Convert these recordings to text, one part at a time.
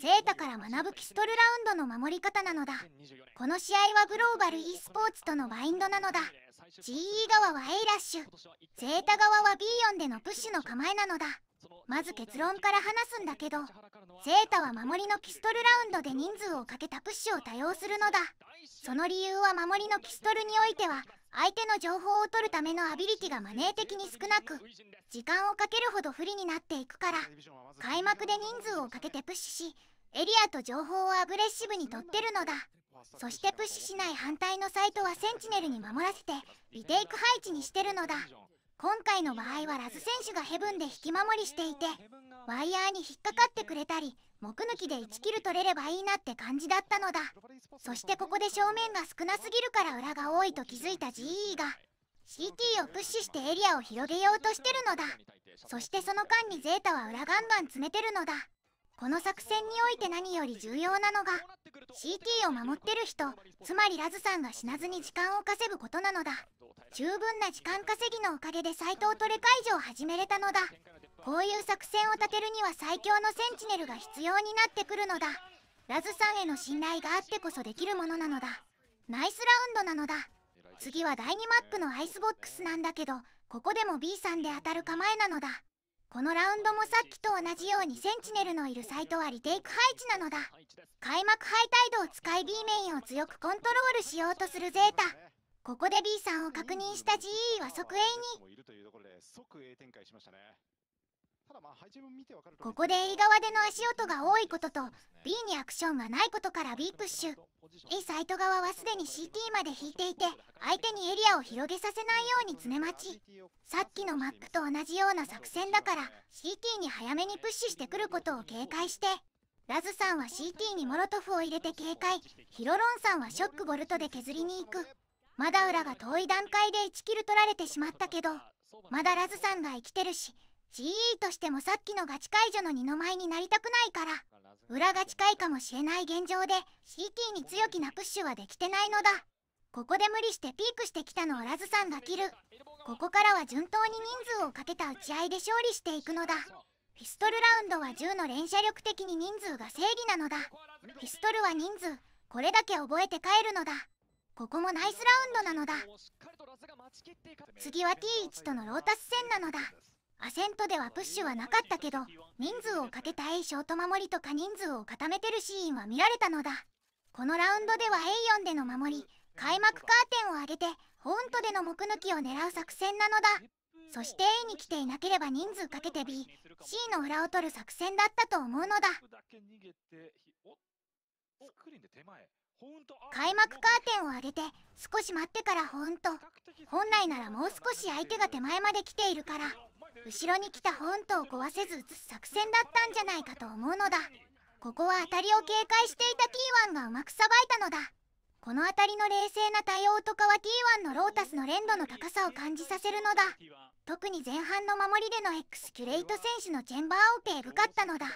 ゼータから学ぶピストルラウンドの守り方なのだこの試合はグローバル e スポーツとのワインドなのだ GE 側は A ラッシュゼータ側は B 4でのプッシュの構えなのだまず結論から話すんだけどゼータは守りのピストルラウンドで人数をかけたプッシュを多用するのだその理由は守りのピストルにおいては相手の情報を取るためのアビリティがマネー的に少なく時間をかけるほど不利になっていくから開幕で人数をかけてプッシュしエリアと情報をアグレッシブに取ってるのだそしてプッシュしない反対のサイトはセンチネルに守らせてリテイク配置にしてるのだ今回の場合はラズ選手がヘブンで引き守りしていてワイヤーに引っかかってくれたり木抜きで1キル取れればいいなって感じだったのだそしてここで正面が少なすぎるから裏が多いと気づいた GE が CT をプッシュしてエリアを広げようとしてるのだそしてその間にゼータは裏ガンガン詰めてるのだこの作戦において何より重要なのが CT を守ってる人つまりラズさんが死なずに時間を稼ぐことなのだ十分な時間稼ぎのおかげでサイトをトレ解除を始めれたのだこういう作戦を立てるには最強のセンチネルが必要になってくるのだラズさんへの信頼があってこそできるものなのだナイスラウンドなのだ次は第2マップのアイスボックスなんだけどここでも B さんで当たる構えなのだこのラウンドもさっきと同じようにセンチネルのいるサイトはリテイク配置なのだ開幕敗態度を使い B メインを強くコントロールしようとするゼータここで B さんを確認した GE は即 A にここで A 側での足音が多いことと B にアクションがないことから B プッシュ A サイト側はすでに CT まで引いていて相手にエリアを広げさせないように詰め待ちさっきのマックと同じような作戦だから CT に早めにプッシュしてくることを警戒してラズさんは CT にモロトフを入れて警戒ヒロロンさんはショックボルトで削りに行くまだ裏が遠い段階で1キル取られてしまったけどまだラズさんが生きてるし GE としてもさっきのガチ解除の二の舞になりたくないから裏が近いかもしれない現状で CT に強気なプッシュはできてないのだここで無理してピークしてきたのをラズさんが切るここからは順当に人数をかけた打ち合いで勝利していくのだフィストルラウンドは10の連射力的に人数が正義なのだフィストルは人数これだけ覚えて帰るのだここもナイスラウンドなのだ次は T1 とのロータス戦なのだアセントではプッシュはなかったけど人数をかけたエイショート守りとか人数を固めてるシーンは見られたのだこのラウンドでは A4 での守り開幕カーテンを上げてホウントでの目抜きを狙う作戦なのだそして A に来ていなければ人数かけて BC の裏を取る作戦だったと思うのだ開幕カーテンを上げて少し待ってからホウント本来ならもう少し相手が手前まで来ているから後ろに来た本島を壊せず撃つ作戦だったんじゃないかと思うのだここは当たりを警戒していた T1 がうまくさばいたのだこの辺りの冷静な対応とかは T1 のロータスの連度の高さを感じさせるのだ特に前半の守りでの X キュレイト選手のチェンバーオペエグかったのだ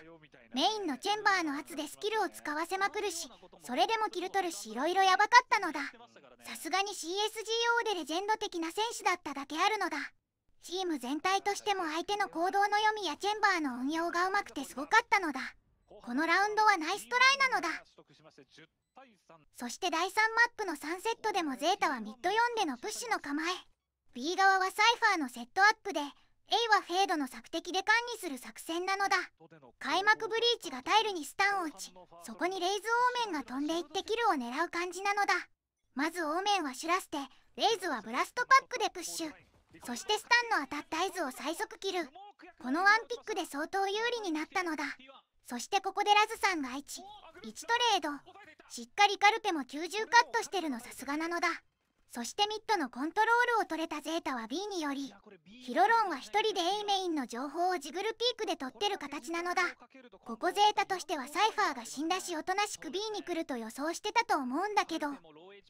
メインのチェンバーの圧でスキルを使わせまくるしそれでもキル取るし色々やばかったのださすがに CSGO でレジェンド的な選手だっただけあるのだチーム全体としても相手の行動の読みやチェンバーの運用がうまくてすごかったのだこのラウンドはナイストライなのだそして第3マップの3セットでもゼータはミッド4でのプッシュの構え B 側はサイファーのセットアップで A はフェードの索敵で管理する作戦なのだ開幕ブリーチがタイルにスタンを打ちそこにレイズオーメンが飛んでいってキルを狙う感じなのだまずオーメンはシュラステレイズはブラストパックでプッシュそしてスタンの当たった合図を最速切るこのワンピックで相当有利になったのだそしてここでラズさんが1 1トレードしっかりカルペも90カットしてるのさすがなのだそしてミッドのコントロールを取れたゼータは B によりヒロロンは1人で A メインの情報をジグルピークで取ってる形なのだここゼータとしてはサイファーが死んだしおとなしく B に来ると予想してたと思うんだけど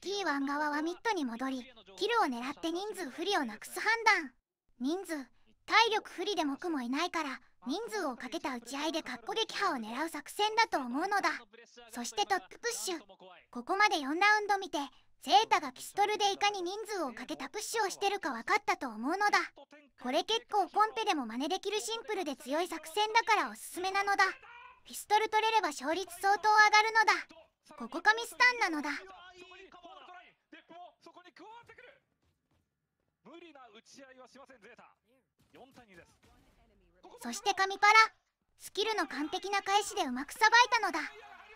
T1 側はミッドに戻りキルを狙って人数不利をなくす判断人数体力不利でもくもいないから人数をかけた打ち合いで滑攻撃破を狙う作戦だと思うのだそしてトッププッシュここまで4ラウンド見てセータがピストルでいかに人数をかけたプッシュをしてるか分かったと思うのだこれ結構コンペでも真似できるシンプルで強い作戦だからおすすめなのだピストル取れれば勝率相当上がるのだここ神スタンなのだち合いはしませんゼータ4対2ですそして神パラスキルの完璧な返しでうまくさばいたのだ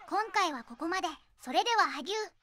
今回はここまでそれでは羽生